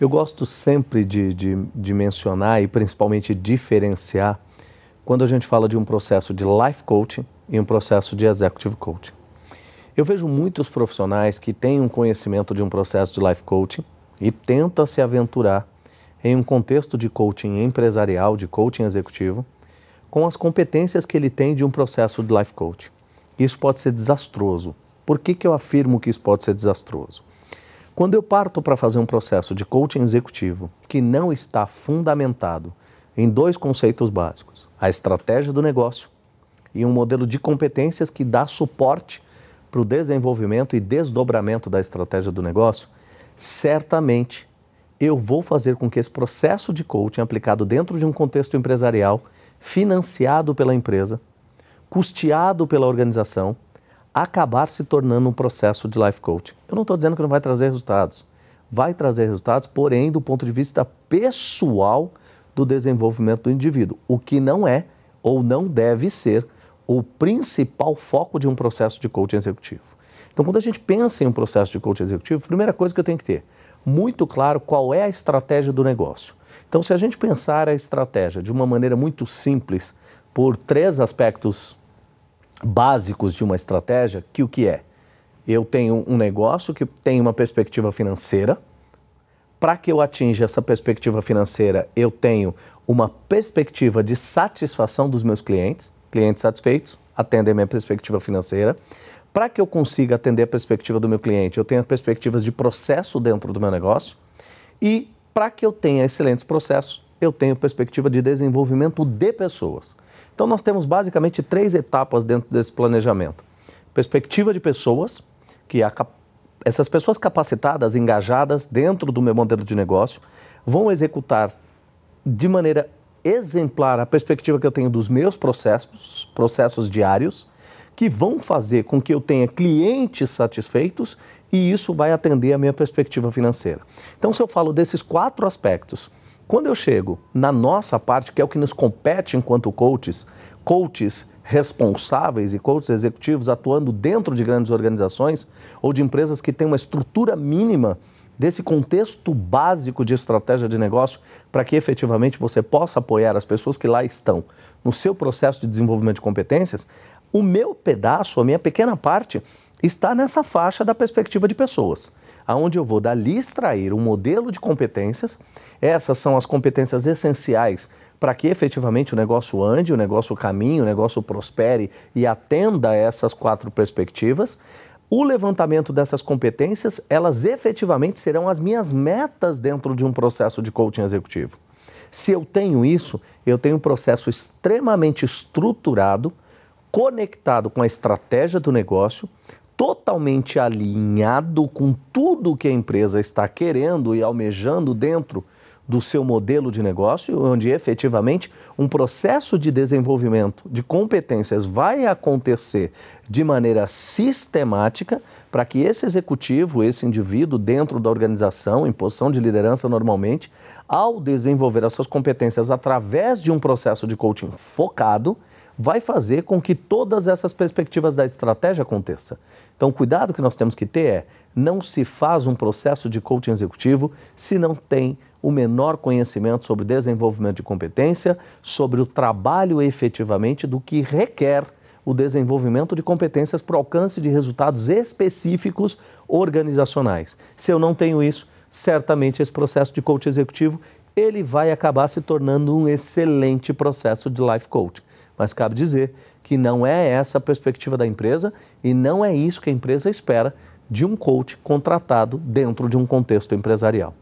Eu gosto sempre de, de, de, mencionar e principalmente diferenciar quando a gente fala de um processo de life coaching e um processo de executive coaching. Eu vejo muitos profissionais que têm um conhecimento de um processo de life coaching e tenta se aventurar em um contexto de coaching empresarial, de coaching executivo, com as competências que ele tem de um processo de life coaching. Isso pode ser desastroso. Por que, que eu afirmo que isso pode ser desastroso? Quando eu parto para fazer um processo de coaching executivo que não está fundamentado em dois conceitos básicos, a estratégia do negócio e um modelo de competências que dá suporte para o desenvolvimento e desdobramento da estratégia do negócio, certamente eu vou fazer com que esse processo de coaching aplicado dentro de um contexto empresarial, financiado pela empresa, custeado pela organização, acabar se tornando um processo de life coaching. Eu não estou dizendo que não vai trazer resultados. Vai trazer resultados, porém, do ponto de vista pessoal do desenvolvimento do indivíduo, o que não é ou não deve ser o principal foco de um processo de coaching executivo. Então, quando a gente pensa em um processo de coaching executivo, a primeira coisa que eu tenho que ter muito claro qual é a estratégia do negócio. Então, se a gente pensar a estratégia de uma maneira muito simples, por três aspectos básicos de uma estratégia, que o que é? Eu tenho um negócio que tem uma perspectiva financeira. Para que eu atinja essa perspectiva financeira, eu tenho uma perspectiva de satisfação dos meus clientes. Clientes satisfeitos atendem a minha perspectiva financeira. Para que eu consiga atender a perspectiva do meu cliente, eu tenho perspectivas de processo dentro do meu negócio. E para que eu tenha excelentes processos, eu tenho perspectiva de desenvolvimento de pessoas. Então, nós temos basicamente três etapas dentro desse planejamento: perspectiva de pessoas, que é essas pessoas capacitadas, engajadas dentro do meu modelo de negócio, vão executar de maneira exemplar a perspectiva que eu tenho dos meus processos, processos diários, que vão fazer com que eu tenha clientes satisfeitos e isso vai atender a minha perspectiva financeira. Então, se eu falo desses quatro aspectos, quando eu chego na nossa parte, que é o que nos compete enquanto coaches, coaches responsáveis e coaches executivos atuando dentro de grandes organizações ou de empresas que têm uma estrutura mínima desse contexto básico de estratégia de negócio para que efetivamente você possa apoiar as pessoas que lá estão no seu processo de desenvolvimento de competências, o meu pedaço, a minha pequena parte, está nessa faixa da perspectiva de pessoas aonde eu vou dali extrair um modelo de competências. Essas são as competências essenciais para que efetivamente o negócio ande, o negócio caminhe, o negócio prospere e atenda essas quatro perspectivas. O levantamento dessas competências, elas efetivamente serão as minhas metas dentro de um processo de coaching executivo. Se eu tenho isso, eu tenho um processo extremamente estruturado, conectado com a estratégia do negócio, totalmente alinhado com tudo tudo o que a empresa está querendo e almejando dentro do seu modelo de negócio, onde efetivamente um processo de desenvolvimento de competências vai acontecer de maneira sistemática para que esse executivo, esse indivíduo dentro da organização, em posição de liderança normalmente, ao desenvolver as suas competências através de um processo de coaching focado, vai fazer com que todas essas perspectivas da estratégia aconteça. Então, o cuidado que nós temos que ter é não se faz um processo de coaching executivo se não tem o menor conhecimento sobre desenvolvimento de competência, sobre o trabalho efetivamente do que requer o desenvolvimento de competências para o alcance de resultados específicos organizacionais. Se eu não tenho isso, certamente esse processo de coaching executivo ele vai acabar se tornando um excelente processo de life coaching Mas cabe dizer que não é essa a perspectiva da empresa e não é isso que a empresa espera de um coach contratado dentro de um contexto empresarial.